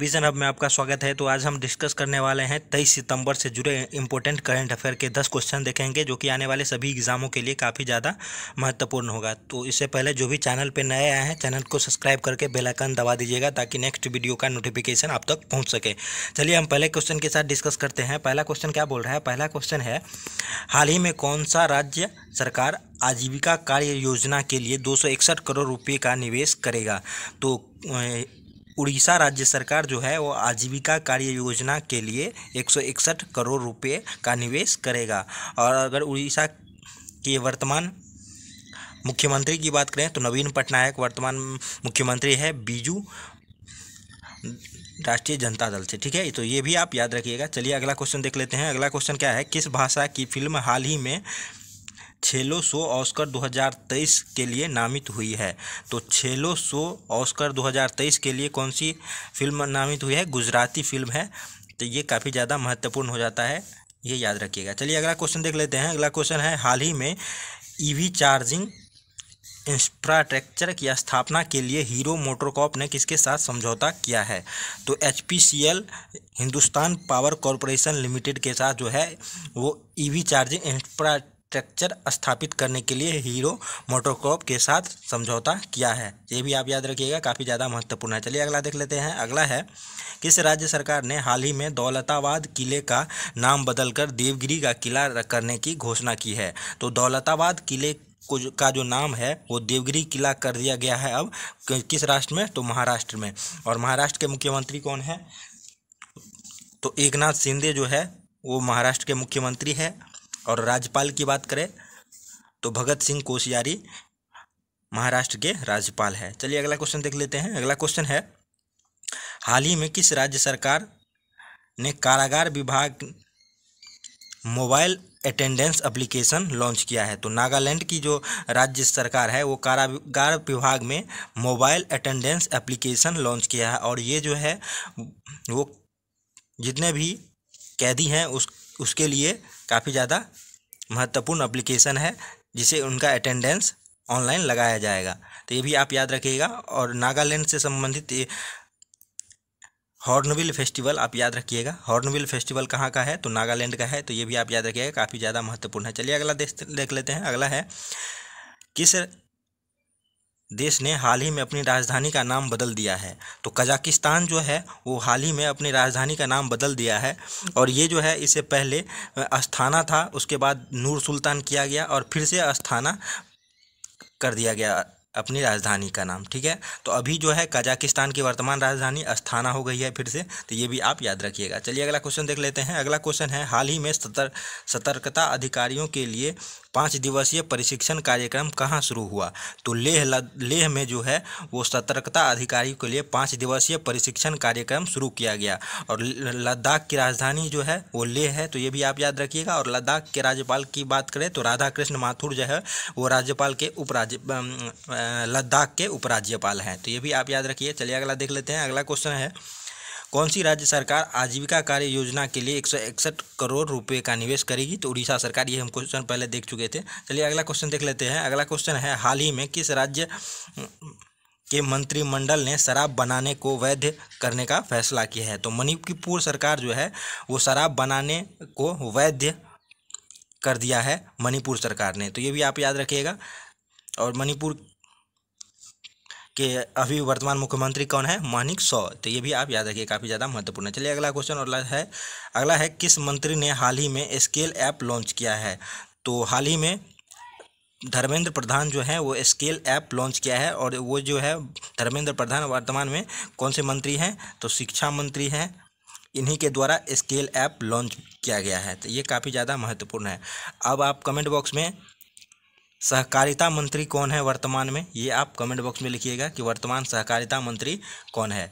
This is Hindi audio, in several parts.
विजन हब में आपका स्वागत है तो आज हम डिस्कस करने वाले हैं तेईस सितंबर से जुड़े इंपॉर्टेंट करंट अफेयर के दस क्वेश्चन देखेंगे जो कि आने वाले सभी एग्जामों के लिए काफ़ी ज़्यादा महत्वपूर्ण होगा तो इससे पहले जो भी चैनल पर नए आए हैं चैनल को सब्सक्राइब करके बेलाइकन दबा दीजिएगा ताकि नेक्स्ट वीडियो का नोटिफिकेशन आप तक पहुँच सके चलिए हम पहले क्वेश्चन के साथ डिस्कस करते हैं पहला क्वेश्चन क्या बोल रहा है पहला क्वेश्चन है हाल ही में कौन सा राज्य सरकार आजीविका कार्य योजना के लिए दो करोड़ रुपये का निवेश करेगा तो उड़ीसा राज्य सरकार जो है वो आजीविका कार्य योजना के लिए एक करोड़ रुपये का निवेश करेगा और अगर उड़ीसा के वर्तमान मुख्यमंत्री की बात करें तो नवीन पटनायक वर्तमान मुख्यमंत्री है बीजू राष्ट्रीय जनता दल से ठीक है तो ये भी आप याद रखिएगा चलिए अगला क्वेश्चन देख लेते हैं अगला क्वेश्चन क्या है किस भाषा की फिल्म हाल ही में छेलो शो ऑस्कर 2023 के लिए नामित हुई है तो छेलो शो ऑस्कर 2023 के लिए कौन सी फिल्म नामित हुई है गुजराती फिल्म है तो ये काफ़ी ज़्यादा महत्वपूर्ण हो जाता है ये याद रखिएगा चलिए अगला क्वेश्चन देख लेते हैं अगला क्वेश्चन है हाल ही में ईवी e चार्जिंग इंफ्रास्ट्रक्चर की स्थापना के लिए हीरो मोटरकॉप ने किसके साथ समझौता किया है तो H Hindustan power corporation limited के साथ जो है वो EV e charging infrastructure स्थापित करने के लिए हीरो मोटोकॉप के साथ समझौता किया है ये भी आप याद रखिएगा काफ़ी ज़्यादा महत्वपूर्ण है चलिए अगला देख लेते हैं अगला है किस राज्य सरकार ने हाल ही में दौलताबाद किले का नाम बदलकर देवगिरी का किला करने की घोषणा की है तो दौलताबाद किले को जो, का जो नाम है वो देवगिरी किला कर दिया गया है अब किस राष्ट्र में तो महाराष्ट्र में और महाराष्ट्र के मुख्यमंत्री कौन है तो एक नाथ शिंदे जो है वो महाराष्ट्र के मुख्यमंत्री है और राज्यपाल की बात करें तो भगत सिंह कोश्यारी महाराष्ट्र के राज्यपाल है चलिए अगला क्वेश्चन देख लेते हैं अगला क्वेश्चन है हाल ही में किस राज्य सरकार ने कारागार विभाग मोबाइल अटेंडेंस एप्लीकेशन लॉन्च किया है तो नागालैंड की जो राज्य सरकार है वो कारागार विभाग में मोबाइल अटेंडेंस एप्लीकेशन लॉन्च किया है और ये जो है वो जितने भी कैदी हैं उस उसके लिए काफ़ी ज़्यादा महत्वपूर्ण अप्लीकेशन है जिसे उनका अटेंडेंस ऑनलाइन लगाया जाएगा तो ये भी आप याद रखिएगा और नागालैंड से संबंधित हॉर्नविल फेस्टिवल आप याद रखिएगा हॉर्नविल फेस्टिवल कहाँ का है तो नागालैंड का है तो ये भी आप याद रखिएगा काफ़ी ज़्यादा महत्वपूर्ण है चलिए अगला देख देख लेते हैं अगला है किस देश ने हाल ही में अपनी राजधानी का नाम बदल दिया है तो कजाकिस्तान जो है वो हाल ही में अपनी राजधानी का नाम बदल दिया है और ये जो है इसे पहले अस्थाना था उसके बाद नूर सुल्तान किया गया और फिर से अस्थाना कर दिया गया अपनी राजधानी का नाम ठीक है तो अभी जो है कजाकिस्तान की वर्तमान राजधानी अस्थाना हो गई है फिर से तो ये भी आप याद रखिएगा चलिए अगला क्वेश्चन देख लेते हैं अगला क्वेश्चन है हाल ही में सतर्क सतर्कता अधिकारियों के लिए पाँच दिवसीय प्रशिक्षण कार्यक्रम कहाँ शुरू हुआ तो लेह लेह में जो है वो सतर्कता अधिकारी के लिए पाँच दिवसीय प्रशिक्षण कार्यक्रम शुरू किया गया और लद्दाख की राजधानी जो है वो लेह है तो ये भी आप याद रखिएगा और लद्दाख के राज्यपाल की बात करें तो राधा कृष्ण माथुर जो है वो राज्यपाल के उपराज्य लद्दाख के उपराज्यपाल हैं तो ये भी आप याद रखिए चलिए अगला देख लेते हैं अगला क्वेश्चन है कौन सी राज्य सरकार आजीविका कार्य योजना के लिए एक करोड़ रुपए का निवेश करेगी तो उड़ीसा सरकार ये हम क्वेश्चन पहले देख चुके थे चलिए अगला क्वेश्चन देख लेते हैं अगला क्वेश्चन है हाल ही में किस राज्य के मंत्रिमंडल ने शराब बनाने को वैध करने का फैसला किया है तो मणिपुर सरकार जो है वो शराब बनाने को वैध कर दिया है मणिपुर सरकार ने तो ये भी आप याद रखिएगा और मणिपुर कि अभी वर्तमान मुख्यमंत्री कौन है मानिक सौ तो ये भी आप याद रखिए काफ़ी ज़्यादा महत्वपूर्ण है चलिए अगला क्वेश्चन और है अगला है किस मंत्री ने हाल ही में स्केल ऐप लॉन्च किया है तो हाल ही में धर्मेंद्र प्रधान जो है वो स्केल ऐप लॉन्च किया है और वो जो है धर्मेंद्र प्रधान वर्तमान में कौन से मंत्री हैं तो शिक्षा मंत्री हैं इन्हीं के द्वारा स्केल ऐप लॉन्च किया गया है तो ये काफ़ी ज़्यादा महत्वपूर्ण है अब आप कमेंट बॉक्स में सहकारिता मंत्री कौन है वर्तमान में ये आप कमेंट बॉक्स में लिखिएगा कि वर्तमान सहकारिता मंत्री कौन है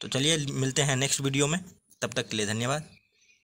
तो चलिए मिलते हैं नेक्स्ट वीडियो में तब तक के लिए धन्यवाद